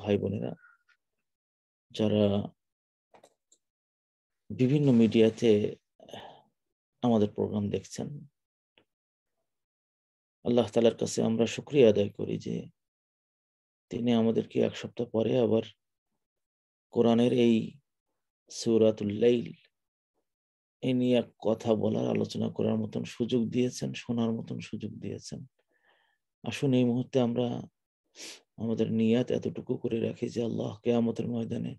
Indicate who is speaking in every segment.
Speaker 1: ভাই বোনেরা যারা বিভিন্ন মিডিয়াতে আমাদের প্রোগ্রাম দেখছেন আল্লাহ তালার কাছে আমরা শুক্রিয়া আদায় করি যে তিনি আমাদেরকে এক সপ্তাহ পরে আবার কোরআনের এই সুরাতুল্লাইল এ নিয়ে কথা বলার আলোচনা করার মতন সুযোগ দিয়েছেন শোনার মতন সুযোগ দিয়েছেন আসুন এই মুহূর্তে আমরা আমাদের নিয়াত এতটুকু করে রাখি যে আল্লাহ কেয়ামতের ময়দানে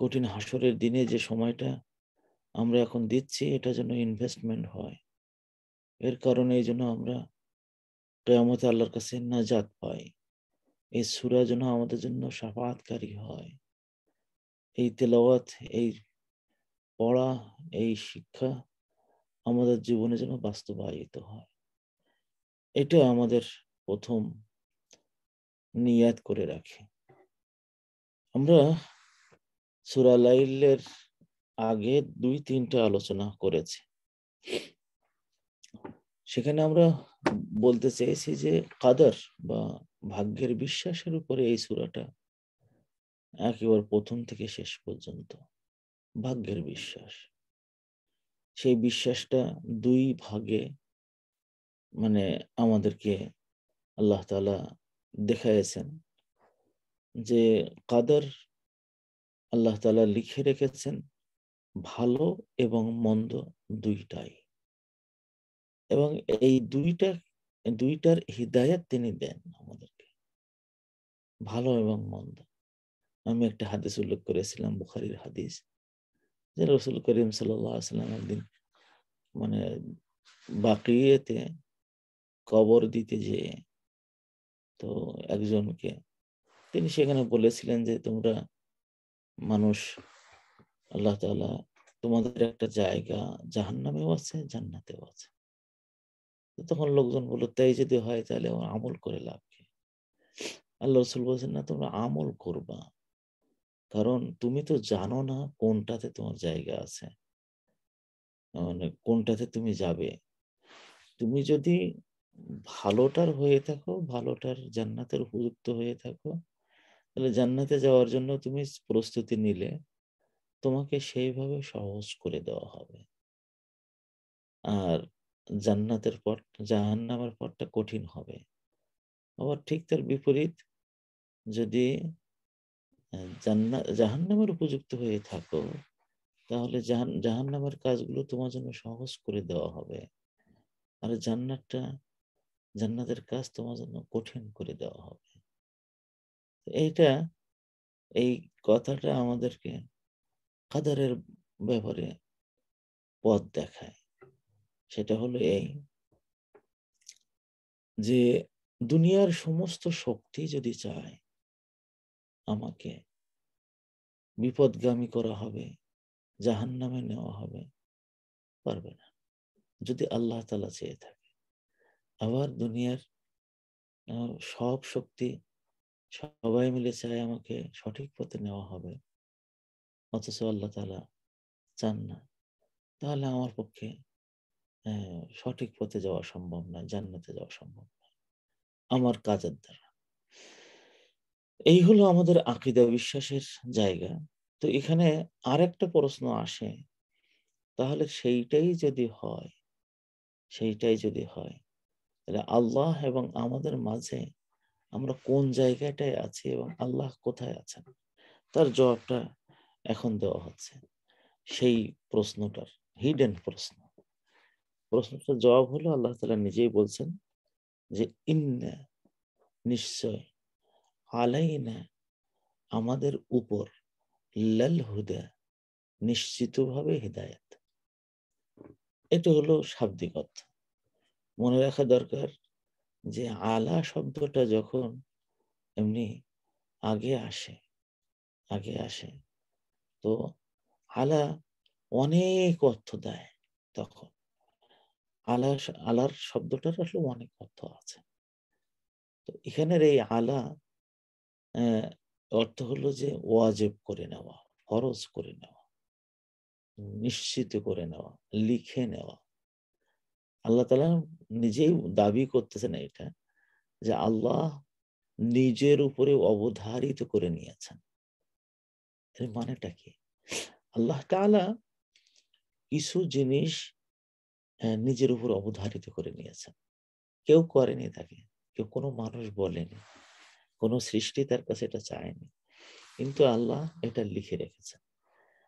Speaker 1: কঠিন হাসরের দিনে যে সময়টা আমরা এখন দিচ্ছি এটা যেন ইনভেস্টমেন্ট হয় এর কারণে এই জন্য আমরা কেয়ামতে আল্লাহর কাছে নাজাত পাই এই সুরা যেন আমাদের জন্য সাফাৎকারী হয় এই তেলাওয়াত এই পড়া এই শিক্ষা আমাদের জীবনে যেন বাস্তবায়িত হয় এটা আমাদের প্রথম নিয়াত করে রাখে আমরা সুরালাইলের আগে দুই তিনটা আলোচনা করেছি সেখানে আমরা বলতে চেয়েছি যে কাদার বা ভাগ্যের বিশ্বাসের উপরে এই সুরাটা একেবারে প্রথম থেকে শেষ পর্যন্ত ভাগ্যের বিশ্বাস সেই বিশ্বাসটা দুই ভাগে মানে আমাদেরকে আল্লাহ তালা দেখাইছেন যে কাদের আল্লাহ তালা লিখে রেখেছেন ভালো এবং মন্দ দুইটাই এবং এই দুইটা দুইটার হৃদায়ত তিনি দেন আমাদেরকে ভালো এবং মন্দ আমি একটা হাদিস উল্লেখ করেছিলাম বুখারির হাদিস যে রসুল করিম সাল্লাম একদিন মানে বাকিয়েতে কবর দিতে যেয়ে তো একজনকে তিনি সেখানে বলেছিলেন যে তোমরা মানুষ আল্লাহ তালা তোমাদের একটা জায়গা জাহান নামেও আছে জান্নাতেও আছে তখন লোকজন বলো তাই যদি হয় তাহলে আমল করে লাভ কি আল্লাহ রসুল বলছেন না তোমরা আমল করবা কারণ তুমি তো জানো না কোনটাতে তোমার জায়গা আছে মানে কোনটাতে তুমি যাবে তুমি যদি ভালোটার হয়ে থাকো ভালোটার জান্নাতের উপযুক্ত হয়ে থাকো তাহলে জান্নাতে যাওয়ার জন্য তুমি প্রস্তুতি নিলে তোমাকে সেইভাবে সহজ করে দেওয়া হবে আর জান্নাতের পথ জাহান্নামের পথটা কঠিন হবে আবার ঠিক তার বিপরীত যদি জান্না জাহান্নামের উপযুক্ত হয়ে থাকো তাহলে জাহান জাহান্নামের কাজগুলো তোমার জন্য সহজ করে দেওয়া হবে আর জান্নাতটা জান্নাতের কাজ তোমার জন্য কঠিন করে দেওয়া হবে এইটা এই কথাটা আমাদেরকে কাদারের ব্যাপারে পথ দেখায় সেটা হলো এই যে দুনিয়ার সমস্ত শক্তি যদি চায় আমাকে বিপদগামী করা হবে জাহান নামে নেওয়া হবে পারবে না যদি আল্লাহ তালা চেয়ে থাকে আবার দুনিয়ার সব শক্তি সবাই মিলে চায় আমাকে সঠিক পথে নেওয়া হবে অথচ আল্লাহ তালা চান না তাহলে আমার পক্ষে সঠিক পথে যাওয়া সম্ভব না জান্নাতে যাওয়া সম্ভব না আমার কাজের দ্বারা এই হলো আমাদের আকিদা বিশ্বাসের জায়গা তো এখানে আরেকটা প্রশ্ন আসে তাহলে সেইটাই যদি হয় সেইটাই যদি হয় তাহলে আল্লাহ এবং আমাদের মাঝে আমরা কোন জায়গাটায় আছি এবং আল্লাহ কোথায় আছেন তার জবাবটা এখন দেওয়া হচ্ছে সেই প্রশ্নটার হিডেন প্রশ্ন প্রশ্নটার জবাব হলো আল্লাহ তালা নিজেই বলছেন যে ইন্না নিশ্চয় আলাইনা আমাদের উপর লাল হুদা নিশ্চিতভাবে হৃদায়ত এটা হলো শাব্দিক অর্থ মনে রাখা দরকার যে আলা শব্দটা যখন এমনি আগে আসে আগে আসে তো আলা অনেক অর্থ দেয় তখন আলা আলার শব্দটার আসলে অনেক অর্থ আছে তো এখানের এই আলা অর্থ হলো যে ওয়াজেব করে নেওয়া ফরজ করে নেওয়া নিশ্চিত করে নেওয়া লিখে নেওয়া আল্লাহ তালা নিজেই দাবি করতেছেন এটা যে আল্লাহ নিজের উপরে অবধারিত করে নিয়েছেন এর মানেটা কি আল্লাহ তালা কিছু জিনিস নিজের উপর অবধারিত করে নিয়েছেন কেউ করেনি তাকে কেউ কোনো মানুষ বলেনি কোনো সৃষ্টি তার কাছে এটা চায়নি কিন্তু আল্লাহ এটা লিখে রেখেছেন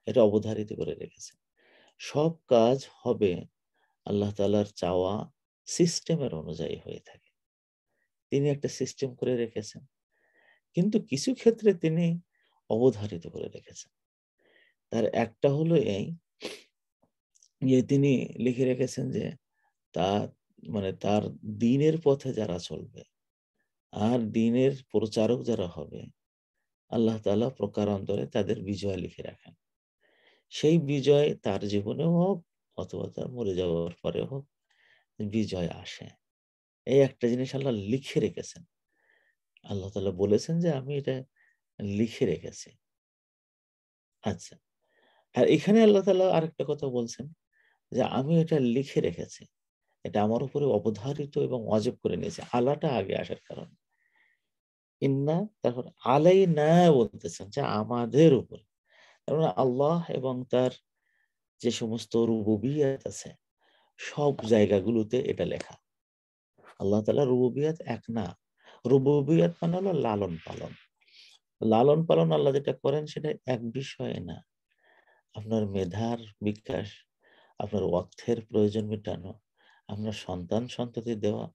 Speaker 1: এটা অবধারিত করে রেখেছেন সব কাজ হবে আল্লাহ তালার চাওয়া সিস্টেমের অনুযায়ী হয়ে থাকে তিনি একটা সিস্টেম করে রেখেছেন কিন্তু কিছু ক্ষেত্রে তিনি অবধারিত করে রেখেছেন তার একটা হলো এই যে তিনি লিখে রেখেছেন যে তার মানে তার দিনের পথে যারা চলবে আর দিনের প্রচারক যারা হবে আল্লাহ তালা প্রকারান্তরে তাদের বিজয় লিখে রাখেন সেই বিজয় তার জীবনে হোক অথবা তার মরে যাওয়ার পরে হোক বিজয় আসে এই একটা জিনিস আল্লাহ লিখে রেখেছেন আল্লাহ তালা বলেছেন যে আমি এটা লিখে রেখেছি আচ্ছা আর এখানে আল্লাহ তালা আরেকটা কথা বলছেন যে আমি এটা লিখে রেখেছি এটা আমার উপরে অবধারিত এবং অজব করে নিয়েছে আলাটা আগে আসার কারণে ইন্না তারপর আলাই না বলতেছেন যে আমাদের উপর কারণ মানে আল্লাহ এবং তার যে সমস্ত রুববিয়াত আছে সব জায়গাগুলোতে এটা লেখা আল্লাহ তালা রুববিয়াত এক না রুববিয়াত মানে হলো লালন পালন লালন পালন আল্লাহ যেটা করেন সেটা এক বিষয়ে না আপনার মেধার বিকাশ আপনার অর্থের প্রয়োজন মেটানো আপনার সন্তান সন্ততি দেওয়া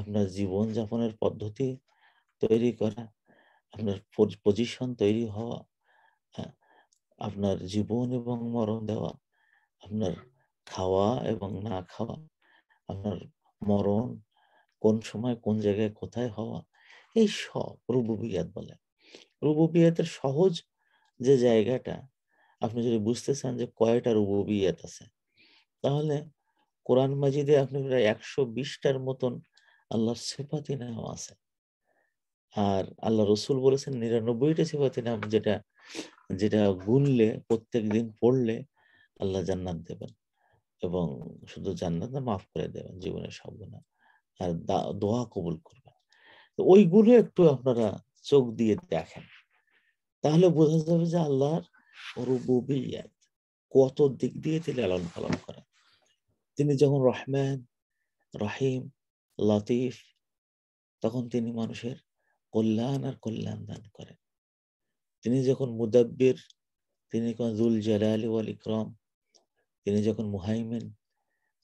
Speaker 1: আপনার জীবন যাপনের পদ্ধতি তৈরি করা আপনার পজিশন তৈরি হওয়া হ্যাঁ, আপনার জীবন এবং মরণ দেওয়া আপনার খাওয়া এবং না খাওয়া আপনার মরণ কোন সময় কোন জায়গায় কোথায় হওয়া এই সব রুবুবিয়াত বলে রুবুবিয়াতের সহজ যে জায়গাটা আপনি যদি বুঝতে চান যে কয়টা রুবুবিয়াত আছে তাহলে কোরআন মাজিদে আপনি প্রায় একশো বিশটার মতন আল্লাহর সেফাতি নাম আছে আর আল্লাহ রসুল বলেছেন নিরানব্বইটা সেফাতি নাম যেটা যেটা গুনলে প্রত্যেক দিন পড়লে আল্লাহ জান্নাত দেবেন এবং শুধু জান্নাত না মাফ করে দেবেন জীবনের সব গুণা আর দোয়া কবুল করবেন ওইগুলো একটু আপনারা চোখ দিয়ে দেখেন তাহলে বোঝা যাবে যে আল্লাহর রুবুবিয়াত কত দিক দিয়ে তিনি লালন পালন করেন তিনি যখন রহমান রহিম লতিফ তখন তিনি মানুষের কল্যাণ আর কল্যাণ দান করেন তিনি যখন মুদাব্বির তিনি জুল জালালি ওয়াল ইকরম তিনি যখন মুহাইমেন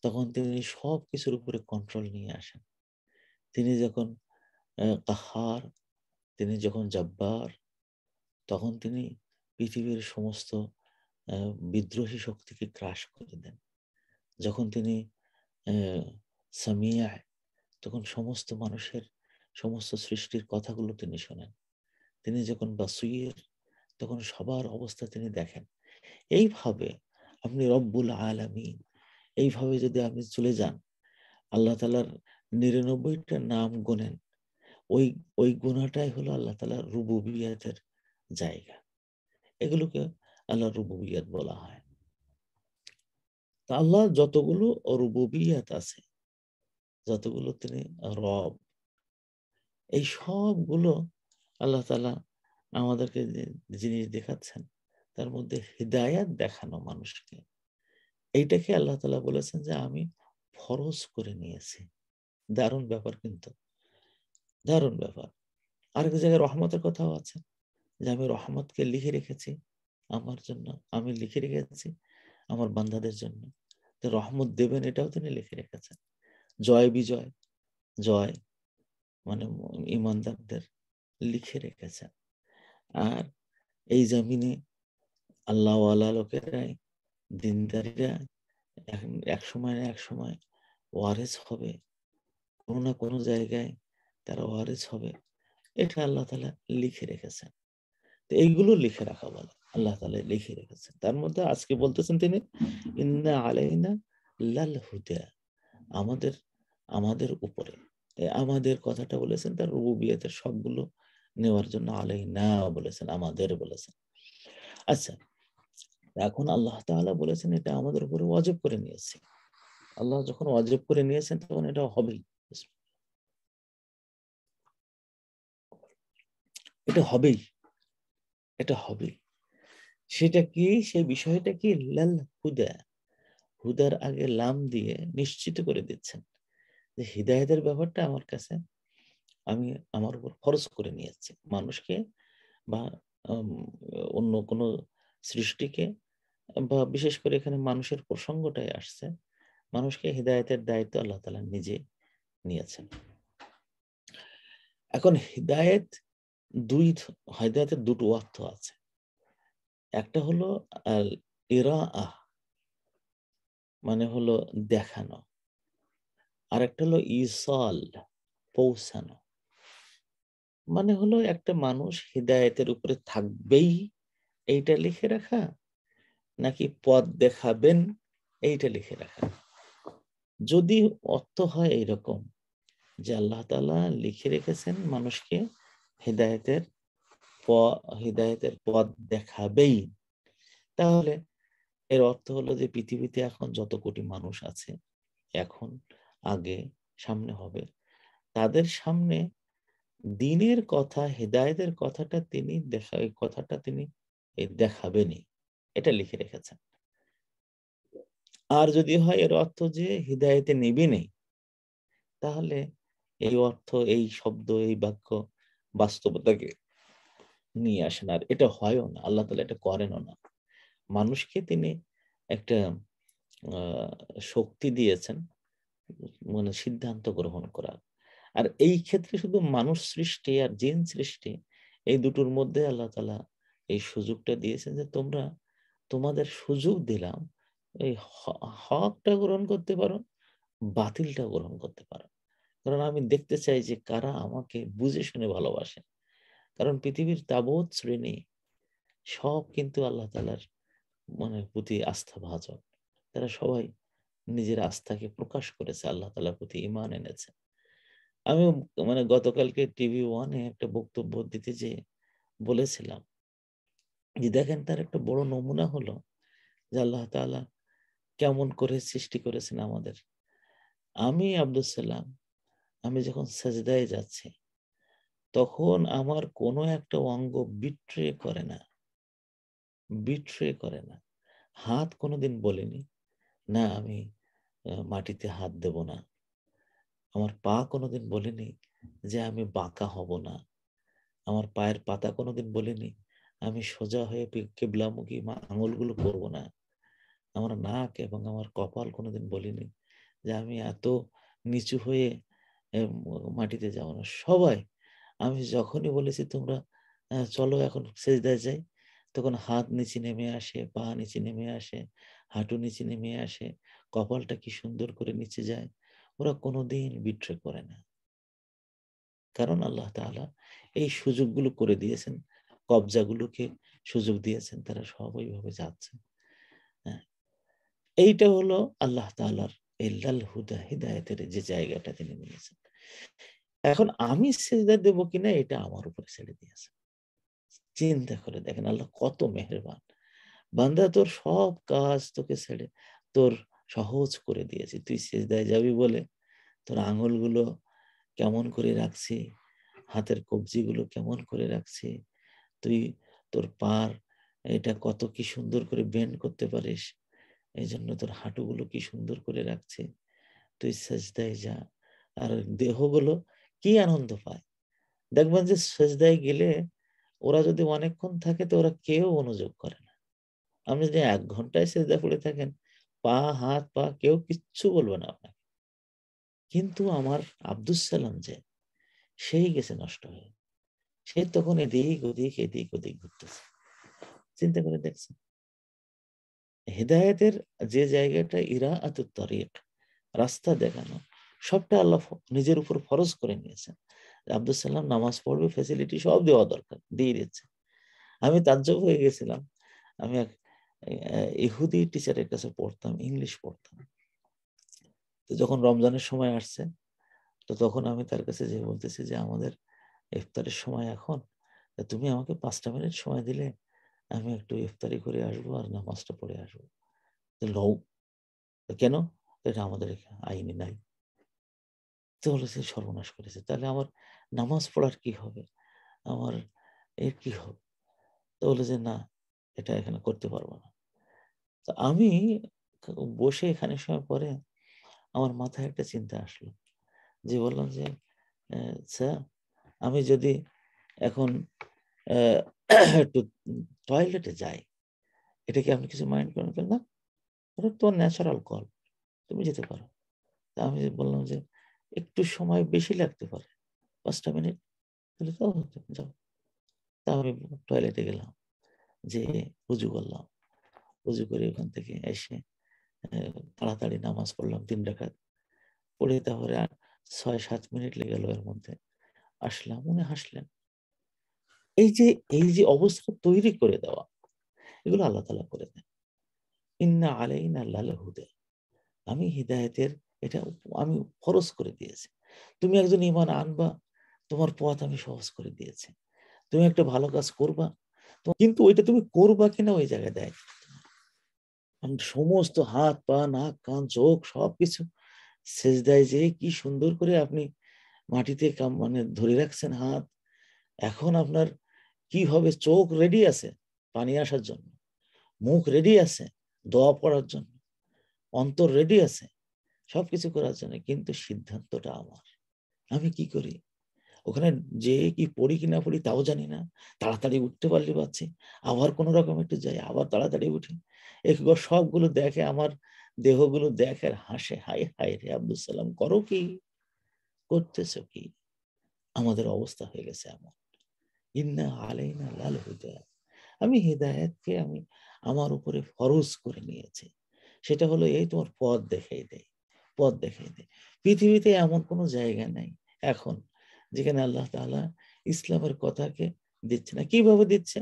Speaker 1: তখন তিনি সব কিছুর উপরে কন্ট্রোল নিয়ে আসেন তিনি যখন কাহার তিনি যখন জব্বার তখন তিনি পৃথিবীর সমস্ত বিদ্রোহী শক্তিকে ক্রাশ করে দেন যখন তিনি সামিয়ায় তখন সমস্ত মানুষের সমস্ত সৃষ্টির কথাগুলো তিনি শোনেন তিনি যখন বাসুইয়ের তখন সবার অবস্থা তিনি দেখেন এইভাবে আপনি রব্বুল আলামিন এইভাবে যদি আপনি চলে যান আল্লাহ তালার নিরানব্বইটা নাম গোনেন ওই ওই গোনাটাই হলো আল্লাহ তালার রুবুবিয়াতের জায়গা এগুলোকে আল্লাহ রুবুবিয়াত বলা হয় তা আল্লাহ যতগুলো রুবুবিয়াত আছে যতগুলো তিনি রব এই সবগুলো আল্লাহ তালা আমাদেরকে জিনিস দেখাচ্ছেন তার মধ্যে হৃদায়াত দেখানো মানুষকে এইটাকে আল্লাহ তালা বলেছেন যে আমি ফরজ করে নিয়েছি দারুণ ব্যাপার কিন্তু দারুণ ব্যাপার আরেক জায়গায় রহমতের কথাও আছে যে আমি রহমতকে লিখে রেখেছি আমার জন্য আমি লিখে রেখেছি আমার বান্ধাদের জন্য রহমত দেবেন এটাও তিনি লিখে রেখেছেন জয় বিজয় জয় মানে ইমানদারদের লিখে রেখেছেন আর এই জমিনে আল্লাহওয়ালা লোকেরাই দিনদারিরা এক সময় না এক সময় ওয়ারেস হবে কোনো না কোনো জায়গায় তারা ওয়ারেস হবে এটা আল্লাহ তালা লিখে রেখেছেন তো এইগুলো লিখে রাখা বলে আল্লাহ তালা লিখে রেখেছেন তার মধ্যে আজকে বলতেছেন তিনি ইন্না আলাইনা লাল হুদা আমাদের আমাদের উপরে আমাদের কথাটা বলেছেন তার বিয়েতে সবগুলো নেওয়ার জন্য আলাই না বলেছেন আমাদের বলেছেন আচ্ছা এখন আল্লাহ তাহলে বলেছেন এটা আমাদের উপরে ওয়াজব করে নিয়েছে আল্লাহ যখন ওয়াজব করে নিয়েছেন তখন এটা হবেই এটা হবেই এটা হবেই সেটা কি সেই বিষয়টা কি লাল হুদা হুদার আগে লাম দিয়ে নিশ্চিত করে দিচ্ছেন যে হৃদায়তের ব্যাপারটা আমার কাছে আমি আমার উপর খরচ করে নিয়েছি মানুষকে বা অন্য কোনো সৃষ্টিকে বা বিশেষ করে এখানে মানুষের প্রসঙ্গটাই আসছে মানুষকে হৃদায়তের দায়িত্ব আল্লাহ তালা নিজে নিয়েছেন এখন হৃদায়ত দুই হৃদায়তের দুটো অর্থ আছে একটা হলো আহ মানে হলো দেখানো আর একটা হলো ইসল পৌঁছানো মানে হলো একটা মানুষ হৃদায়তের উপরে থাকবেই এইটা লিখে রাখা নাকি পথ দেখাবেন এইটা লিখে রাখা যদি অর্থ হয় এইরকম যে আল্লাহ তালা লিখে রেখেছেন মানুষকে হৃদায়তের হৃদায়তের পথ দেখাবেই তাহলে এর অর্থ হলো যে পৃথিবীতে এখন যত কোটি মানুষ আছে এখন আগে সামনে হবে তাদের সামনে দিনের কথা হৃদায়তের কথাটা তিনি দেখা কথাটা তিনি দেখাবেনই এটা লিখে রেখেছেন আর যদি হয় এর অর্থ যে হৃদায়তে নেবে নেই তাহলে এই অর্থ এই শব্দ এই বাক্য বাস্তবতাকে নিয়ে আসেন আর এটা হয়ও না আল্লাহ তালা এটা করেনও না মানুষকে তিনি একটা শক্তি দিয়েছেন মানে সিদ্ধান্ত গ্রহণ করার আর এই ক্ষেত্রে শুধু মানুষ সৃষ্টি আর জিন সৃষ্টি এই দুটোর মধ্যে আল্লাহ তালা এই সুযোগটা দিয়েছেন যে তোমরা তোমাদের সুযোগ দিলাম এই হকটা গ্রহণ করতে পারো বাতিলটা গ্রহণ করতে পারো কারণ আমি দেখতে চাই যে কারা আমাকে বুঝে শুনে ভালোবাসে কারণ পৃথিবীর তাবৎ শ্রেণী সব কিন্তু আল্লাহ তালার মানে প্রতি আস্থা ভাজন তারা সবাই নিজের আস্থাকে প্রকাশ করেছে আল্লাহ তালার প্রতি ইমান এনেছে আমি মানে গতকালকে টিভি ওয়ানে একটা বক্তব্য দিতে যে বলেছিলাম যে দেখেন তার একটা বড় নমুনা হলো যে আল্লাহ তালা কেমন করে সৃষ্টি করেছেন আমাদের আমি আব্দুল সাল্লাম আমি যখন সাজদায় যাচ্ছি তখন আমার কোনো একটা অঙ্গ বিট্রে করে না বিট্রে করে না হাত কোনোদিন বলেনি না আমি মাটিতে হাত দেব না আমার পা কোনোদিন বলেনি যে আমি বাঁকা হব না আমার পায়ের পাতা কোনোদিন বলেনি আমি সোজা হয়ে কেবলামুখী আঙুলগুলো করব না আমার নাক এবং আমার কপাল কোনোদিন বলিনি যে আমি এত নিচু হয়ে মাটিতে যাব না সবাই আমি যখনই বলেছি তোমরা চলো এখন সেজদায় যাই তখন হাত নিচে নেমে আসে পা নিচে নেমে আসে হাঁটু নিচে নেমে আসে কপালটা কি সুন্দর করে নিচে যায় ওরা কোনোদিন বিট্রে করে না কারণ আল্লাহ তাআলা এই সুযোগগুলো করে দিয়েছেন কবজাগুলোকে সুযোগ দিয়েছেন তারা সব ওইভাবে যাচ্ছে হ্যাঁ, এইটা হলো আল্লাহ তালার এল্লাল হুদা হিদায়তের যে জায়গাটা তিনি নিয়েছেন এখন আমি সেজদা দেবো কিনা এটা আমার উপরে ছেড়ে দিয়েছে চিন্তা করে দেখেন আল্লাহ কত মেহরবান বান্দা তোর সব কাজ তোকে ছেড়ে তোর সহজ করে দিয়েছে তুই সেজদায় যাবি বলে তোর আঙুলগুলো কেমন করে রাখছি হাতের কবজিগুলো কেমন করে রাখছি তুই তোর পার এটা কত কি সুন্দর করে বেন্ড করতে পারিস এই জন্য তোর হাঁটুগুলো কি সুন্দর করে রাখছে তুই সেজদায় যা আর দেহগুলো কি আনন্দ পায় দেখবেন যে সেজদায় গেলে ওরা যদি অনেকক্ষণ থাকে তো ওরা কেউ অনুযোগ করে না আপনি যদি এক ঘন্টায় সেজদা করে থাকেন পা হাত পা কেউ কিচ্ছু বলবে না আপনাকে কিন্তু আমার আব্দুল সালাম যে সেই গেছে নষ্ট হয়ে সে তখন এদিক ওদিক এদিক ওদিক ঘুরতেছে চিন্তা করে দেখছে হেদায়তের যে জায়গাটা ইরা আতুর রাস্তা দেখানো সবটা আল্লাহ নিজের উপর ফরজ করে নিয়েছেন আব্দুল নামাজ পড়বে ফেসিলিটি সব দেওয়া দরকার দিয়ে দিচ্ছে আমি তাজ্জব হয়ে গেছিলাম আমি এক ইহুদি টিচারের কাছে পড়তাম ইংলিশ পড়তাম তো যখন রমজানের সময় আসছে তো তখন আমি তার কাছে যে বলতেছি যে আমাদের ইফতারের সময় এখন তুমি আমাকে পাঁচটা মিনিট সময় দিলে আমি একটু ইফতারি করে আসবো আর নামাজটা পড়ে আসবো লও কেন এটা আমাদের আইনে নাই তো হলো সে সর্বনাশ করেছে তাহলে আমার নামাজ পড়ার কি হবে আমার এর কি হবে তো বলে যে না এটা এখানে করতে পারবো না তো আমি বসে এখানে সময় পরে আমার মাথায় একটা চিন্তা আসলো যে বললাম যে স্যার আমি যদি এখন একটু টয়লেটে যাই এটা কি আমি কিছু মাইন্ড করেন কেন না ওটা তোমার ন্যাচারাল কল তুমি যেতে পারো তা আমি বললাম যে একটু সময় বেশি লাগতে পারে পাঁচটা মিনিট তাহলে তাও হতো যাও তা আমি টয়লেটে গেলাম যে উজু করলাম উজু করে ওখান থেকে এসে তাড়াতাড়ি নামাজ পড়লাম তিন রাখাত পড়ে তারপরে আর ছয় সাত মিনিট লেগে গেল এর মধ্যে আসলাম উনি হাসলেন এই যে এই যে অবস্থা তৈরি করে দেওয়া এগুলো আল্লাহ তালা করে দেন ইন্না আলাইন লাল হুদে আমি হৃদায়তের এটা আমি ফরজ করে দিয়েছি তুমি একজন ইমান আনবা তোমার পথ আমি সহজ করে দিয়েছি তুমি একটা ভালো কাজ করবা কিন্তু ওইটা তুমি করবা কিনা ওই জায়গায় দেয় সমস্ত হাত পা নাক কান চোখ সবকিছু শেষ দেয় যে কি সুন্দর করে আপনি মাটিতে মানে ধরে রাখছেন হাত এখন আপনার কি হবে চোখ রেডি আছে পানি আসার জন্য মুখ রেডি আছে দোয়া পড়ার জন্য অন্তর রেডি আছে সবকিছু করার জন্য কিন্তু সিদ্ধান্তটা আমার আমি কি করি ওখানে যে কি পড়ি কি না পড়ি তাও জানি না তাড়াতাড়ি উঠতে পারলে পাচ্ছি আবার কোন রকম একটু যাই আবার তাড়াতাড়ি উঠি একবার সবগুলো দেখে আমার দেহগুলো দেখে হাসে হাই হাই রে আব্দুল সালাম করো কি করতেছ কি আমাদের অবস্থা হয়ে গেছে এমন ইন্না আলাইনা লাল হুদা আমি হৃদায়তকে আমি আমার উপরে ফরজ করে নিয়েছি সেটা হলো এই তোমার পথ দেখাই দেয় পথ দেখাই দেয় পৃথিবীতে এমন কোনো জায়গা নাই এখন যেখানে আল্লাহ তালা ইসলামের কথাকে দিচ্ছে না কিভাবে দিচ্ছে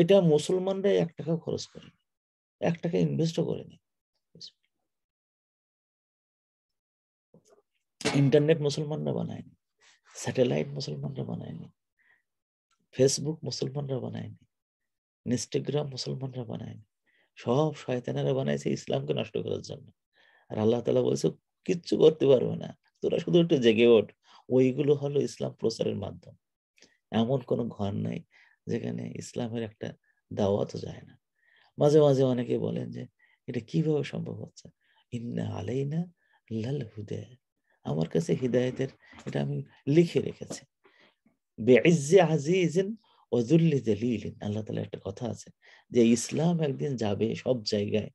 Speaker 1: এটা মুসলমানরা এক টাকা খরচ করে এক টাকা ইনভেস্টও করে নেয় ইন্টারনেট মুসলমানরা বানায়নি স্যাটেলাইট মুসলমানরা বানায়নি ফেসবুক মুসলমানরা বানায়নি ইনস্টাগ্রাম মুসলমানরা বানায়নি সব শয়তানেরা বানাইছে ইসলামকে নষ্ট করার জন্য আর আল্লাহ তালা বলছে কিচ্ছু করতে পারবে না তোরা শুধু একটু জেগে ওঠ ওইগুলো হলো ইসলাম প্রচারের মাধ্যম এমন কোনো ঘর নাই যেখানে ইসলামের একটা দাওয়াতও যায় না মাঝে মাঝে অনেকে বলেন যে এটা কিভাবে সম্ভব হচ্ছে ইন্না আলাইনা লাল হুদে আমার কাছে হৃদায়তের এটা আমি লিখে রেখেছি বেইজ্জে আজিজিন ওজুল্লি দলিলিন আল্লাহ তালা একটা কথা আছে যে ইসলাম একদিন যাবে সব জায়গায়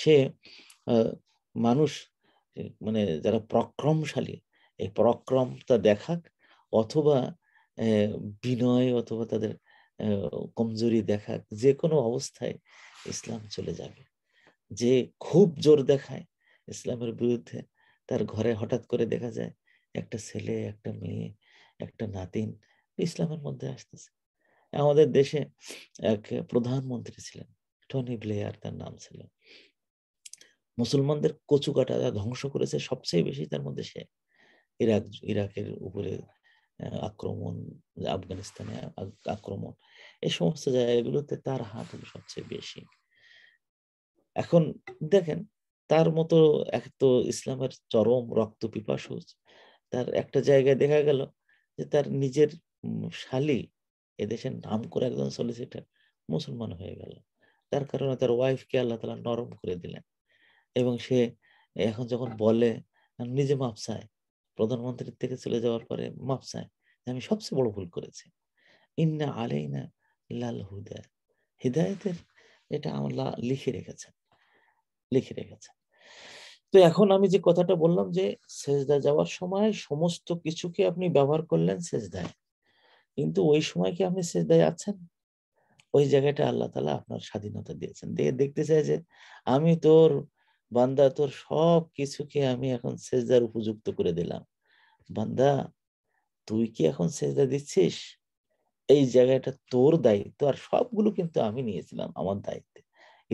Speaker 1: সে মানুষ মানে যারা পরাক্রমশালী এই পরাক্রমটা দেখাক অথবা বিনয় অথবা তাদের কমজোরি দেখাক যে কোনো অবস্থায় ইসলাম চলে যাবে যে খুব জোর দেখায় ইসলামের বিরুদ্ধে তার ঘরে হঠাৎ করে দেখা যায় একটা ছেলে একটা মেয়ে একটা নাতিন ইসলামের মধ্যে আসতেছে আমাদের দেশে এক প্রধানমন্ত্রী ছিলেন টনি ব্লেয়ার তার নাম ছিল মুসলমানদের কচুকাটা যা ধ্বংস করেছে সবচেয়ে বেশি তার মধ্যে সে ইরাক ইরাকের উপরে আক্রমণ আফগানিস্তানে আক্রমণ এই সমস্ত জায়গাগুলোতে তার হাত সবচেয়ে বেশি এখন দেখেন তার মতো এক তো ইসলামের চরম রক্ত পিপাসু তার একটা জায়গায় দেখা গেল যে তার নিজের শালি এদেশের নাম করে একজন সলিসিটার মুসলমান হয়ে গেল তার কারণে তার ওয়াইফকে আল্লাহ তালা নরম করে দিলেন এবং সে এখন যখন বলে নিজে মাপসায় প্রধানমন্ত্রীর থেকে চলে যাওয়ার পরে মাপসায় আমি সবচেয়ে বড় ভুল করেছি ইন্না আলাইনা লাল হুদায় হৃদায়তের এটা আমরা লিখে রেখেছেন লিখে রেখেছেন তো এখন আমি যে কথাটা বললাম যে সেজদা যাওয়ার সময় সমস্ত কিছুকে আপনি ব্যবহার করলেন সেজদায় কিন্তু ওই সময় কি আপনি সেজদায় আছেন ওই জায়গাটা আল্লাহ তালা আপনার স্বাধীনতা দিয়েছেন দিয়ে দেখতে চাই যে আমি তোর বান্দা তোর সব কিছুকে আমি এখন সেজদার উপযুক্ত করে দিলাম বান্দা তুই কি এখন সেজদা দিচ্ছিস এই জায়গাটা তোর দায়িত্ব আর সবগুলো কিন্তু আমি নিয়েছিলাম আমার দায়িত্বে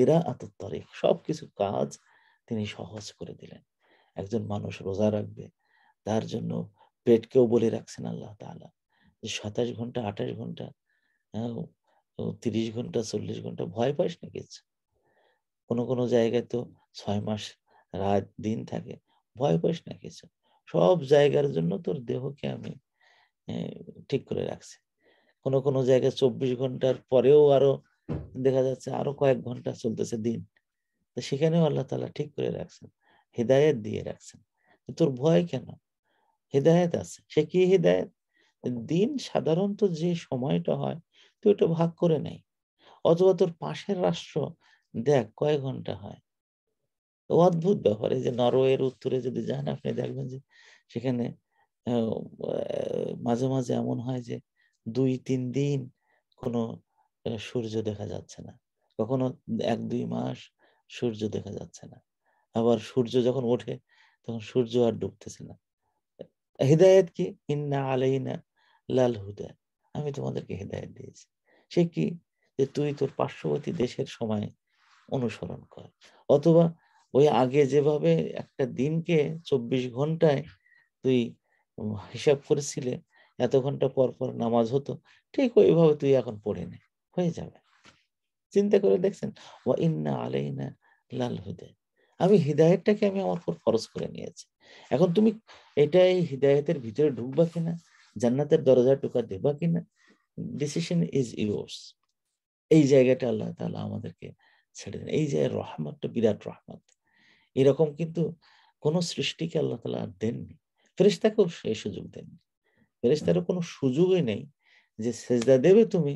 Speaker 1: এরা আতত্তরে সবকিছু কাজ তিনি সহজ করে দিলেন একজন মানুষ রোজা রাখবে তার জন্য পেটকেও বলে রাখছেন আল্লাহ তালা যে সাতাশ ঘন্টা আঠাশ ঘন্টা হ্যাঁ, তিরিশ ঘন্টা চল্লিশ ঘন্টা ভয় পাস না কিছু কোনো কোনো জায়গায় তো ছয় মাস রাত দিন থাকে ভয় পাস না কিছু সব জায়গার জন্য তোর দেহকে আমি ঠিক করে রাখছি কোনো কোনো জায়গায় চব্বিশ ঘন্টার পরেও আরো দেখা যাচ্ছে আরো কয়েক ঘন্টা চলতেছে দিন তো সেখানেও আল্লাহ তালা ঠিক করে রাখছেন হৃদায়ত দিয়ে রাখছেন তোর ভয় কেন হৃদায়ত আছে সে কি হৃদায়ত দিন সাধারণত যে সময়টা হয় তুই ওটা ভাগ করে নেই অথবা তোর পাশের রাষ্ট্র দেখ কয় ঘন্টা হয় অদ্ভুত ব্যাপার এই যে নরওয়ের উত্তরে যদি যান আপনি দেখবেন যে সেখানে মাঝে মাঝে এমন হয় যে দুই তিন দিন কোনো সূর্য দেখা যাচ্ছে না কখনো এক দুই মাস সূর্য দেখা যাচ্ছে না আবার সূর্য যখন ওঠে তখন সূর্য আর ডুবতেছে না হৃদায়ত কি ইন্না আলহিনা লাল হুদা আমি তোমাদেরকে হৃদায়ত দিয়েছি সে কি যে তুই তোর পার্শ্ববর্তী দেশের সময় অনুসরণ কর অথবা ওই আগে যেভাবে একটা দিনকে চব্বিশ ঘন্টায় তুই হিসাব করেছিলে এত ঘন্টা পর পর নামাজ হতো ঠিক ওইভাবে তুই এখন পড়ে নে হয়ে যাবে চিন্তা করে দেখছেন ও ইন্না আলাইনা লাল হুদে আমি হৃদায়তটাকে আমি আমার উপর ফরজ করে নিয়েছি এখন তুমি এটাই হৃদায়তের ভিতরে ঢুকবা কিনা জান্নাতের দরজা টোকা দেবা কিনা ডিসিশন ইজ ইউর্স এই জায়গাটা আল্লাহ তালা আমাদেরকে ছেড়ে দেন এই যে রহমতটা বিরাট রহমত এরকম কিন্তু কোনো সৃষ্টিকে আল্লাহ তালা দেননি ফেরেস্তাকেও সেই সুযোগ দেননি ফেরেস্তারও কোনো সুযোগই নেই যে সেজদা দেবে তুমি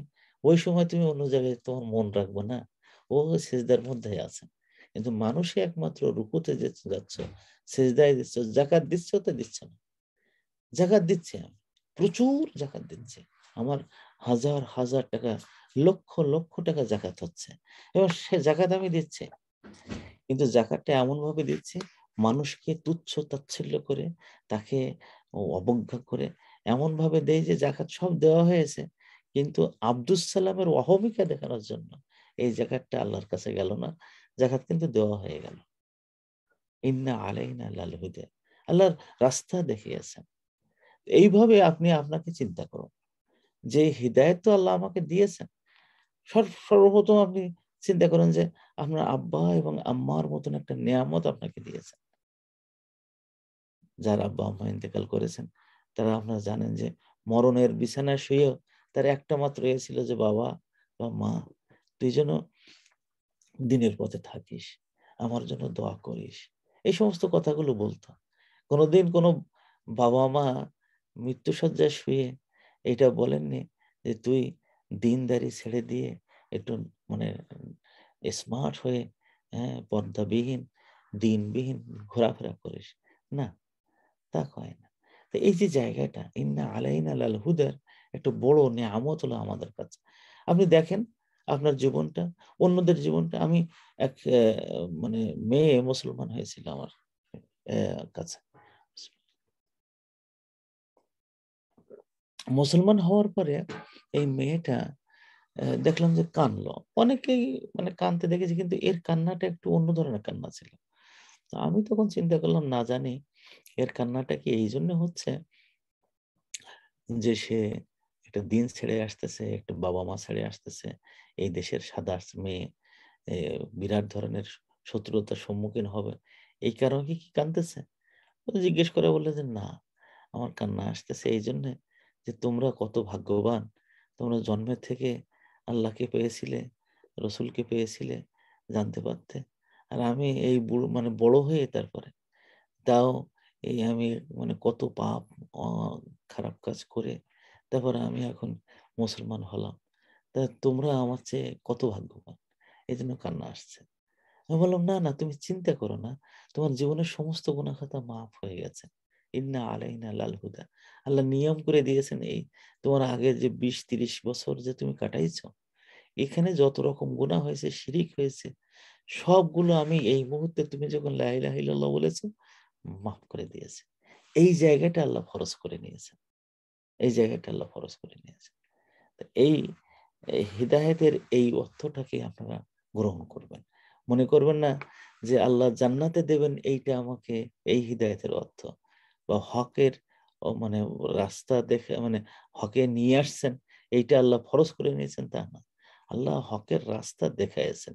Speaker 1: ওই সময় তুমি অন্য জায়গায় তোমার মন রাখবো না ও সেজদার মধ্যে আছে কিন্তু মানুষে একমাত্র রুকুতে যাচ্ছ সেজদায় দিচ্ছ জাকাত দিচ্ছ তো দিচ্ছ না জাকাত দিচ্ছে আমি প্রচুর জাকাত দিচ্ছে আমার হাজার হাজার টাকা লক্ষ লক্ষ টাকা জাকাত হচ্ছে এবার সে জাকাত আমি দিচ্ছে কিন্তু জাকাতটা এমন ভাবে দিচ্ছে মানুষকে তুচ্ছ তাচ্ছিল্য করে তাকে অবজ্ঞা করে এমন ভাবে দেয় যে জাকাত সব দেওয়া হয়েছে কিন্তু আব্দুস সালামের অহমিকা দেখানোর জন্য এই জায়গাটা আল্লাহর কাছে গেল না জাকাত কিন্তু দেওয়া হয়ে গেল ইন্না আলাইনা লাল হুদে আল্লাহর রাস্তা দেখিয়েছেন এইভাবে আপনি আপনাকে চিন্তা করুন যে হৃদায়ত তো আল্লাহ আমাকে দিয়েছেন সর্বপ্রথম আপনি চিন্তা করেন যে আপনার আব্বা এবং আম্মার মতন একটা নিয়ামত আপনাকে দিয়েছেন যারা আব্বা আম্মা ইন্তেকাল করেছেন তারা আপনারা জানেন যে মরণের বিছানায় শুয়েও তার একটা মাত্র এ ছিল যে বাবা বা মা তুই যেন দিনের পথে থাকিস আমার জন্য দোয়া করিস এই সমস্ত কথাগুলো বলতো কোনোদিন কোনো বাবা মা মৃত্যুসজ্জায় শুয়ে এটা বলেননি যে তুই দিনদারি ছেড়ে দিয়ে একটু মানে স্মার্ট হয়ে হ্যাঁ পর্দাবিহীন দিনবিহীন ঘোরাফেরা করিস না তা কয় না তো এই যে জায়গাটা ইন্না আলাইনা লাল হুদার একটু বড় নেহামত হলো আমাদের কাছে আপনি দেখেন আপনার জীবনটা অন্যদের জীবনটা আমি এক মানে মেয়ে মুসলমান হয়েছিল আমার কাছে মুসলমান হওয়ার পরে এই মেয়েটা দেখলাম যে কানলো অনেকেই মানে কানতে দেখেছি কিন্তু এর কান্নাটা একটু অন্য ধরনের কান্না ছিল তো আমি তখন চিন্তা করলাম না জানি এর কান্নাটা কি এই জন্য হচ্ছে যে সে একটা দিন ছেড়ে আসতেছে একটা বাবা মা ছেড়ে আসতেছে এই দেশের সাদা মেয়ে বিরাট ধরনের শত্রুতার সম্মুখীন হবে এই কারণে কি কাঁদতেছে জিজ্ঞেস করে বললে যে না আমার কান্না আসতেছে এই জন্য যে তোমরা কত ভাগ্যবান তোমরা জন্মের থেকে আল্লাহকে পেয়েছিলে রসুলকে পেয়েছিলে জানতে পারতে আর আমি এই বুড়ো মানে বড় হয়ে তারপরে তাও এই আমি মানে কত পাপ খারাপ কাজ করে তারপরে আমি এখন মুসলমান হলাম তা তোমরা আমার চেয়ে কত ভাগ্যবান এই জন্য কান্না আসছে আমি বললাম না না তুমি চিন্তা করো না তোমার জীবনের সমস্ত গুণাখাতা মাফ হয়ে গেছে ইন্না আলাইনা লাল হুদা আল্লাহ নিয়ম করে দিয়েছেন এই তোমার আগে যে বিশ তিরিশ বছর যে তুমি কাটাইছ এখানে যত রকম গুণা হয়েছে শিরিক হয়েছে সবগুলো আমি এই মুহূর্তে তুমি যখন লাইলা বলেছো মাফ করে দিয়েছে এই জায়গাটা আল্লাহ খরচ করে নিয়েছেন এই জায়গাটা আল্লাহ ফরজ করে নিয়েছেন এই হিদায়তের এই অর্থটাকে আপনারা গ্রহণ করবেন মনে করবেন না যে আল্লাহ জান্নাতে দেবেন এইটা আমাকে এই হিদায়তের অর্থ বা হকের মানে রাস্তা দেখে মানে হকে নিয়ে আসছেন এইটা আল্লাহ ফরজ করে নিয়েছেন তা না আল্লাহ হকের রাস্তা দেখাইছেন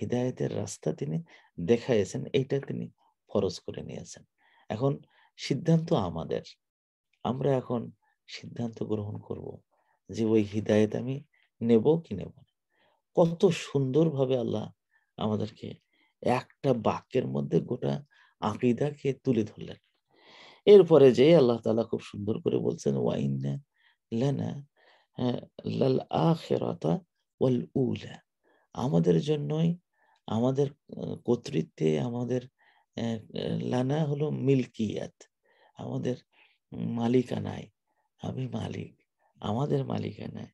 Speaker 1: হিদায়তের রাস্তা তিনি দেখাইছেন এইটা তিনি ফরজ করে নিয়েছেন এখন সিদ্ধান্ত আমাদের আমরা এখন সিদ্ধান্ত গ্রহণ করব যে ওই হৃদায়ত আমি নেব কি নেব না কত সুন্দরভাবে আল্লাহ আমাদেরকে একটা বাক্যের মধ্যে গোটা আকিদাকে তুলে ধরলেন এরপরে যে আল্লাহ তালা খুব সুন্দর করে বলছেন হ্যাঁ, আমাদের জন্যই আমাদের কর্তৃত্বে আমাদের লানা হলো মিল্কিয়াত আমাদের মালিকানায় আমি মালিক আমাদের মালিকানায়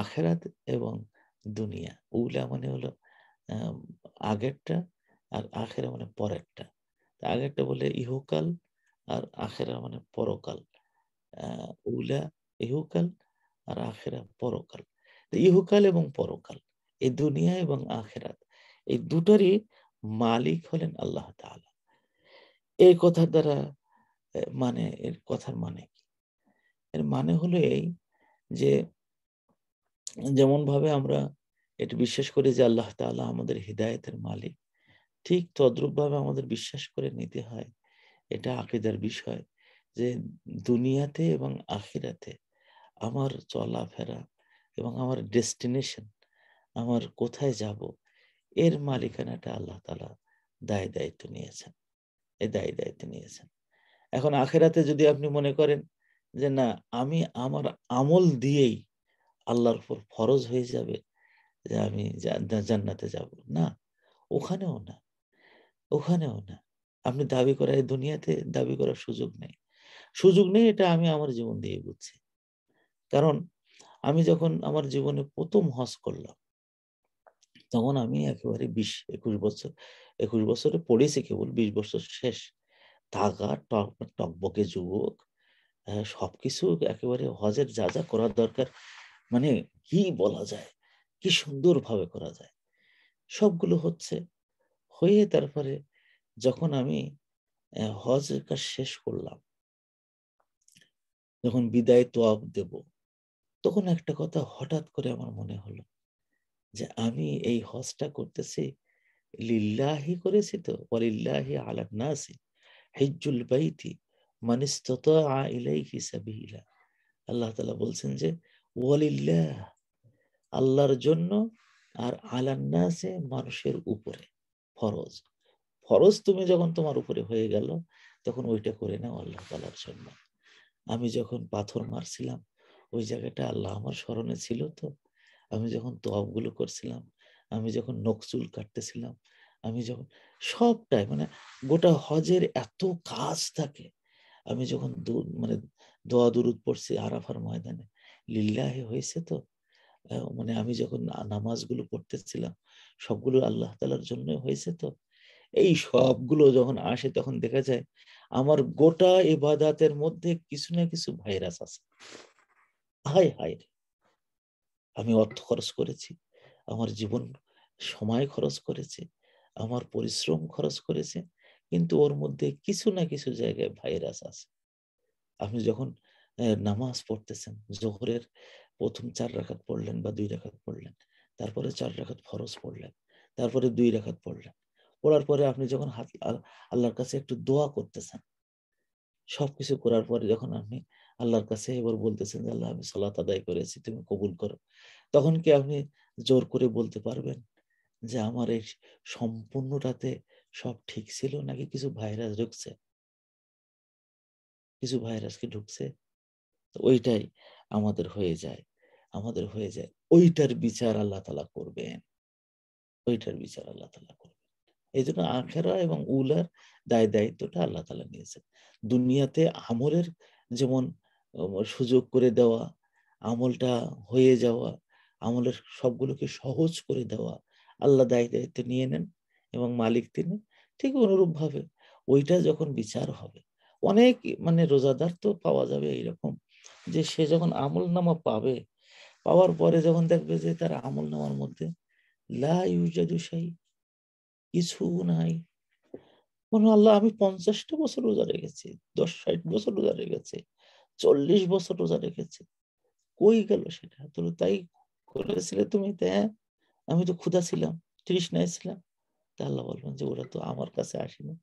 Speaker 1: আখেরাত এবং দুনিয়া উলা মানে হলো আগেরটা আর আখেরা মানে পরেরটা আগেরটা বলে ইহুকাল আর আখেরা মানে পরকাল উলা ইহকাল আর আখেরা পরকাল ইহুকাল এবং পরকাল এই দুনিয়া এবং আখেরাত এই দুটোরই মালিক হলেন আল্লাহ তালা এই কথার দ্বারা মানে এর কথার মানে কি এর মানে হলো এই যে যেমন ভাবে আমরা এটি বিশ্বাস করি যে আল্লাহ তাআলা আমাদের হৃদায়তের মালিক ঠিক তদ্রূপভাবে আমাদের বিশ্বাস করে নিতে হয় এটা আকিদার বিষয় যে দুনিয়াতে এবং আখিরাতে আমার চলাফেরা এবং আমার ডেস্টিনেশন আমার কোথায় যাব এর মালিকানাটা আল্লাহ তালা দায় দায়িত্ব নিয়েছেন এ দায় দায়িত্ব নিয়েছেন এখন আখেরাতে যদি আপনি মনে করেন যে না আমি আমার আমল দিয়েই আল্লাহর উপর ফরজ হয়ে যাবে যে আমি জান্নাতে যাব না ওখানেও না ওখানেও না আপনি দাবি করা দুনিয়াতে দাবি করার সুযোগ নেই সুযোগ নেই এটা আমি আমার জীবন দিয়ে বুঝছি কারণ আমি যখন আমার জীবনে প্রথম হজ করলাম তখন আমি একেবারে বিশ একুশ বছর একুশ বছরে পড়েছি কেবল বিশ বছর শেষ থাকা টকবকে যুবক সবকিছু একেবারে হজের যা যা করার দরকার মানে কি বলা যায় কি সুন্দর ভাবে করা যায় সবগুলো হচ্ছে হয়ে তারপরে যখন আমি হজ কাজ শেষ করলাম যখন বিদায় তোয়াব দেব তখন একটা কথা হঠাৎ করে আমার মনে হলো যে আমি এই হজটা করতেছি লিল্লাহি করেছি তো না আলান্নাসি হেজুল বাইতি মানিস্তত আল্লাহ তালা বলছেন যে ওয়ালিল্লাহ আল্লাহর জন্য আর আলান্নাসে মানুষের উপরে ফরজ ফরজ তুমি যখন তোমার উপরে হয়ে গেল তখন ওইটা করে নাও আল্লাহ তালার জন্য আমি যখন পাথর মারছিলাম ওই জায়গাটা আল্লাহ আমার স্মরণে ছিল তো আমি যখন তবগুলো করছিলাম আমি যখন নকচুল কাটতেছিলাম আমি যখন সবটাই মানে গোটা হজের এত কাজ থাকে আমি যখন মানে দোয়া দুরুদ পড়ছি আরাফার ময়দানে লিল্লাহে হয়েছে তো মানে আমি যখন নামাজগুলো পড়তেছিলাম সবগুলো আল্লাহ তালার জন্য হয়েছে তো এই সবগুলো যখন আসে তখন দেখা যায় আমার গোটা এবাদাতের মধ্যে কিছু না কিছু ভাইরাস আছে হায় হায় আমি অর্থ খরচ করেছি আমার জীবন সময় খরচ করেছে আমার পরিশ্রম খরচ করেছে কিন্তু ওর মধ্যে কিছু না কিছু জায়গায় ভাইরাস আছে আপনি যখন নামাজ পড়তেছেন জোহরের প্রথম চার রাখাত পড়লেন বা দুই রাখাত পড়লেন তারপরে চার রাখাত ফরজ পড়লেন তারপরে দুই রাখাত পড়লেন পড়ার পরে আপনি যখন হাত আল্লাহর কাছে একটু দোয়া করতেছেন সবকিছু করার পরে যখন আপনি আল্লাহর কাছে এবার বলতেছেন যে আল্লাহ আমি সলাত আদায় করেছি তুমি কবুল করো তখন কি আপনি জোর করে বলতে পারবেন যে আমার এই সম্পূর্ণটাতে সব ঠিক ছিল নাকি কিছু ভাইরাস ঢুকছে কিছু ভাইরাস কি ঢুকছে ওইটাই আমাদের হয়ে যায় আমাদের হয়ে যায় ওইটার বিচার আল্লাহ তালা করবেন ওইটার বিচার আল্লাহ তালা করবেন এই জন্য আখেরা এবং উলার দায় দায়িত্বটা আল্লাহ তালা নিয়েছেন দুনিয়াতে আমলের যেমন সুযোগ করে দেওয়া আমলটা হয়ে যাওয়া আমলের সবগুলোকে সহজ করে দেওয়া আল্লাহ দায় দায়িত্ব নিয়ে নেন এবং মালিক তিনি ঠিক অনুরূপভাবে ওইটা যখন বিচার হবে অনেক মানে রোজাদার তো পাওয়া যাবে এইরকম যে সে যখন আমল নামা পাবে পাওয়ার পরে যখন দেখবে যে তার আমল নামার মধ্যে কিছু নাই মনে আল্লাহ আমি পঞ্চাশটা বছর রোজা রেখেছি দশ ষাট বছর রোজা রেখেছি চল্লিশ বছর রোজা রেখেছি কই গেল সেটা তাই করেছিলে তুমি তাই আমি তো ক্ষুধা ছিলাম তৃষ্ণায় ছিলাম তা আল্লাহ বলবেন যে ওরা তো আমার কাছে আসেনি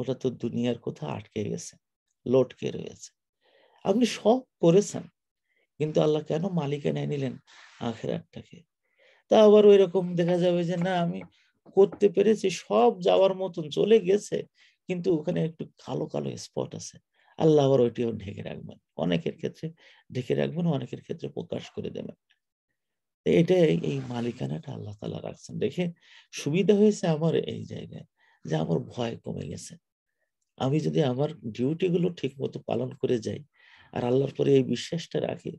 Speaker 1: ওরা তো দুনিয়ার কোথাও আটকে গেছে লটকে রয়েছে আপনি সব করেছেন কিন্তু আল্লাহ কেন মালিকে নিয়ে নিলেন আখের আটটাকে তা আবার ওই রকম দেখা যাবে যে না আমি করতে পেরেছি সব যাওয়ার মতন চলে গেছে কিন্তু ওখানে একটু কালো কালো স্পট আছে আল্লাহ আবার ওইটিও ঢেকে রাখবেন অনেকের ক্ষেত্রে ঢেকে রাখবেন অনেকের ক্ষেত্রে প্রকাশ করে দেবেন এটা এই মালিকানাটা আল্লাহ তালা রাখছেন দেখে সুবিধা হয়েছে আমার এই জায়গায় যে আমার ভয় কমে গেছে আমি যদি আমার ডিউটি গুলো ঠিক মতো পালন করে যাই আর আল্লাহর পরে এই বিশ্বাসটা রাখি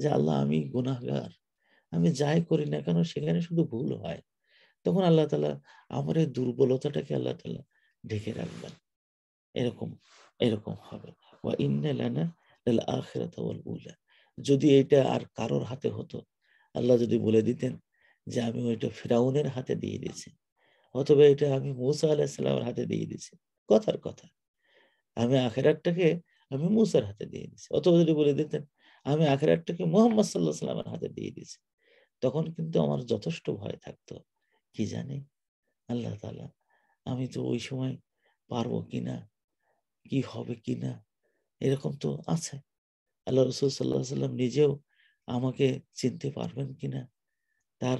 Speaker 1: যে আল্লাহ আমি গুনাগার আমি যাই করি না কেন সেখানে শুধু ভুল হয় তখন আল্লাহ তালা আমার এই দুর্বলতাটাকে আল্লাহ তালা ঢেকে রাখবেন এরকম এরকম হবে বা ইন্না লানা যদি এটা আর কারোর হাতে হতো আল্লাহ যদি বলে দিতেন যে আমি ওইটা ফেরাউনের হাতে দিয়ে দিয়েছি অথবা এটা আমি মুসা আলাহিসাল্লামের হাতে দিয়ে দিয়েছি কথার কথা আমি একটাকে আমি মুসার হাতে দিয়ে দিয়েছি অথবা যদি বলে দিতেন আমি একটাকে মোহাম্মদ সাল্লাহ সাল্লামের হাতে দিয়ে দিয়েছি তখন কিন্তু আমার যথেষ্ট ভয় থাকতো কি জানি আল্লাহ তালা আমি তো ওই সময় পারবো কিনা কি হবে কিনা এরকম তো আছে আল্লাহ রসুল সাল্লাহ সাল্লাম নিজেও আমাকে চিনতে পারবেন কিনা তার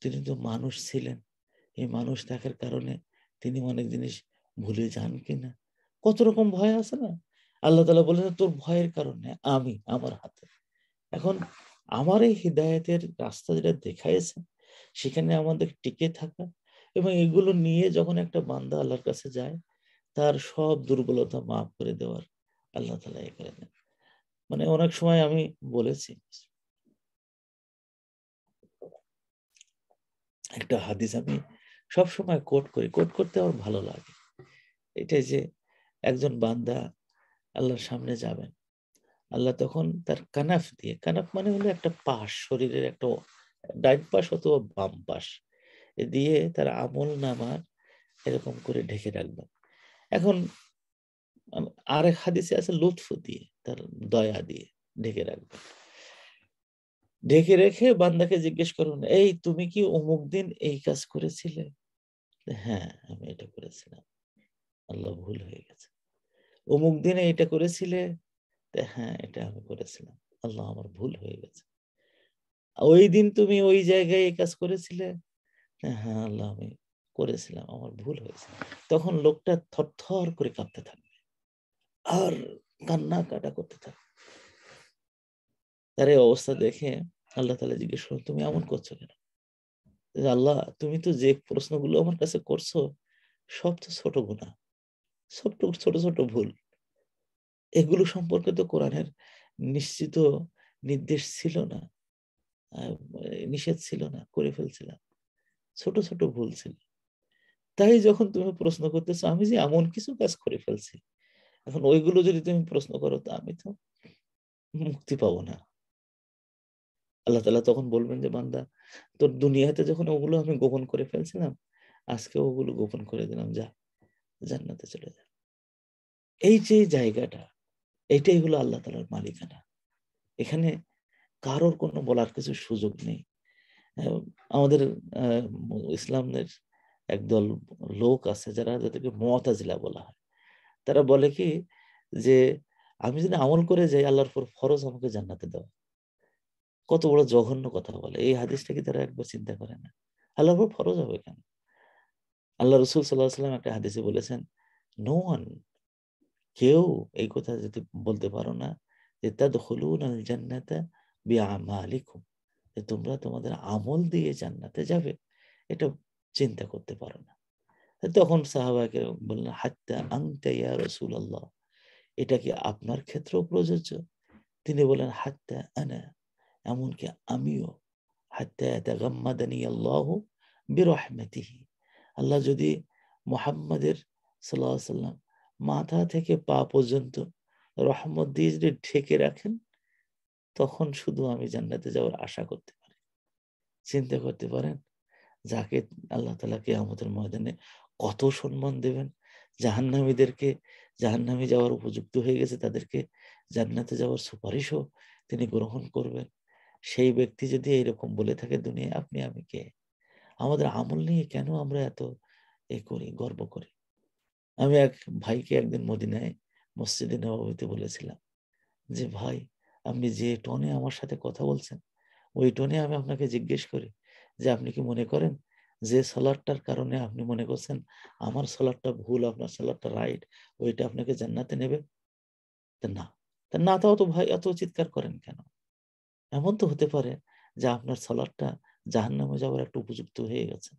Speaker 1: তিনি তো মানুষ ছিলেন এই মানুষ থাকার কারণে তিনি অনেক জিনিস ভুলে যান কিনা কত রকম ভয় আছে না আল্লাহ তালা বলেন তোর ভয়ের কারণে আমি আমার হাতে এখন আমার এই হৃদায়তের রাস্তা যেটা দেখাইছে সেখানে আমাদের টিকে থাকা এবং এগুলো নিয়ে যখন একটা বান্দা আল্লাহর কাছে যায় তার সব দুর্বলতা মাফ করে দেওয়ার আল্লাহ তালা এ করে দেন মানে অনেক সময় আমি বলেছি একটা হাদিস আমি সবসময় কোট করি কোট করতে আমার ভালো লাগে এটাই যে একজন বান্দা আল্লাহর সামনে যাবেন আল্লাহ তখন তার কানাফ দিয়ে কানাফ মানে হলো একটা পাশ শরীরের একটা ডাইট পাশ অথবা বাম পাশ দিয়ে তার আমল নামার এরকম করে ঢেকে রাখবেন এখন আরেক হাদিসে আছে লুৎফ দিয়ে তার দয়া দিয়ে ঢেকে রাখবেন ঢেকে রেখে বান্দাকে জিজ্ঞেস করুন এই তুমি কি অমুক দিন এই কাজ করেছিলে হ্যাঁ আমি এটা করেছিলাম আল্লাহ ভুল হয়ে গেছে অমুক দিনে এটা করেছিলে হ্যাঁ এটা আমি করেছিলাম আল্লাহ আমার ভুল হয়ে গেছে ওই দিন তুমি ওই জায়গায় এই কাজ করেছিলে হ্যাঁ আল্লাহ আমি করেছিলাম আমার ভুল হয়েছে তখন লোকটা থরথর করে কাঁপতে থাকবে আর কান্না কাটা করতে থাকবে তার এই অবস্থা দেখে আল্লাহ তালা জিজ্ঞেস করুন তুমি এমন করছো কেন আল্লাহ তুমি তো যে প্রশ্নগুলো আমার কাছে করছো সব তো ছোট গুণা সব ছোট ছোট ভুল এগুলো সম্পর্কে তো কোরআনের নিশ্চিত নির্দেশ ছিল না নিষেধ ছিল না করে ফেলছিলাম ছোট ছোট ভুল ছিল তাই যখন তুমি প্রশ্ন করতেছো আমি যে এমন কিছু কাজ করে ফেলছি এখন ওইগুলো যদি তুমি প্রশ্ন করো তো আমি তো মুক্তি পাবো না আল্লাহ তালা তখন বলবেন যে বান্দা তোর দুনিয়াতে যখন ওগুলো আমি গোপন করে ফেলছিলাম আজকে ওগুলো গোপন করে দিলাম যা জান্নাতে চলে যা এই যে জায়গাটা এটাই হলো আল্লাহ তালার মালিকানা এখানে কারোর কোনো বলার কিছু সুযোগ নেই আমাদের ইসলামের একদল লোক আছে যারা যাদেরকে মতাজিলা বলা হয় তারা বলে কি যে আমি যদি আমল করে যাই আল্লাহর ফরজ আমাকে জান্নাতে দেওয়া কত বড় জঘন্য কথা বলে এই হাদিসটা কি তারা একবার চিন্তা করে না আল্লাহর ফরজ হবে কেন আল্লাহ রসুল সাল্লাহ সাল্লাম একটা হাদিসে বলেছেন নো ওয়ান কেউ এই কথা যদি বলতে পারো না যে তাদ হলুন আল জান্নাতা বি আমালিকুম যে তোমরা তোমাদের আমল দিয়ে জান্নাতে যাবে এটা চিন্তা করতে পারো না তখন সাহাবাকে বললেন হাত্তা আংতে ইয়া রসুল আল্লাহ এটা কি আপনার ক্ষেত্রেও প্রযোজ্য তিনি বলেন হাত্তা আনা এমনকি আমিও আল্লাহ আল্লাহ যদি মোহাম্মদের সাল্লাম মাথা থেকে পা পর্যন্ত রহমত দিয়ে যদি ঢেকে রাখেন তখন শুধু আমি জান্নাতে যাওয়ার আশা করতে পারি চিন্তা করতে পারেন যাকে আল্লাহ তালাকে আমাদের ময়দানে কত সম্মান দেবেন জাহান্নামীদেরকে জাহান্নামী যাওয়ার উপযুক্ত হয়ে গেছে তাদেরকে জান্নাতে যাওয়ার সুপারিশও তিনি গ্রহণ করবেন সেই ব্যক্তি যদি এইরকম বলে থাকে দুনিয়া আপনি আমি কে আমাদের আমল নিয়ে কেন আমরা এত এ করি গর্ব করি আমি এক ভাইকে একদিন মদিনায় মসজিদে নবাবিতে বলেছিলাম যে ভাই আপনি যে টনে আমার সাথে কথা বলছেন ওই টনে আমি আপনাকে জিজ্ঞেস করি যে আপনি কি মনে করেন যে সলারটার কারণে আপনি মনে করছেন আমার সলারটা ভুল আপনার সলারটা রাইট ওইটা আপনাকে জান্নাতে নেবে না না তাও তো ভাই এত চিৎকার করেন কেন এমন তো হতে পারে যে আপনার সলাটটা জাহান্নামে যাওয়ার একটা উপযুক্ত হয়ে গেছে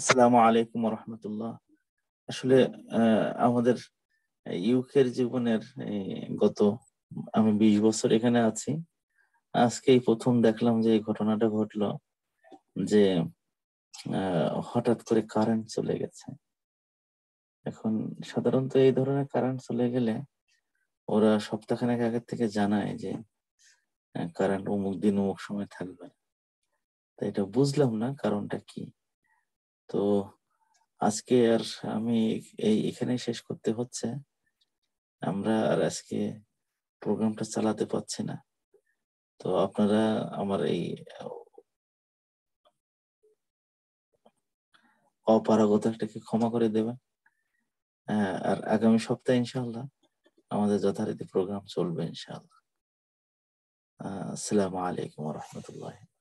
Speaker 1: আসসালামু আলাইকুম রহমতুল্লাহ আসলে আমাদের ইউকের জীবনের গত আমি বিশ বছর এখানে আছি আজকে প্রথম দেখলাম যে এই ঘটনাটা ঘটলো যে হঠাৎ করে কারেন্ট চলে গেছে এখন সাধারণত এই ধরনের কারেন্ট চলে গেলে ওরা সপ্তাহখানেক আগের থেকে জানায় যে কারেন্ট অমুক দিন অমুক সময় থাকবে তাই এটা বুঝলাম না কারণটা কি তো আজকে আর আমি এই এখানেই শেষ করতে হচ্ছে আমরা আর আজকে প্রোগ্রামটা চালাতে পারছি না তো আপনারা আমার এই অপারগতাটাকে ক্ষমা করে দেবেন হ্যাঁ, আর আগামী সপ্তাহে ইনশাল্লাহ আমাদের যথারীতি প্রোগ্রাম চলবে ইনশাল্লাহ আসসালামু আলাইকুম রহমতুল্লাহ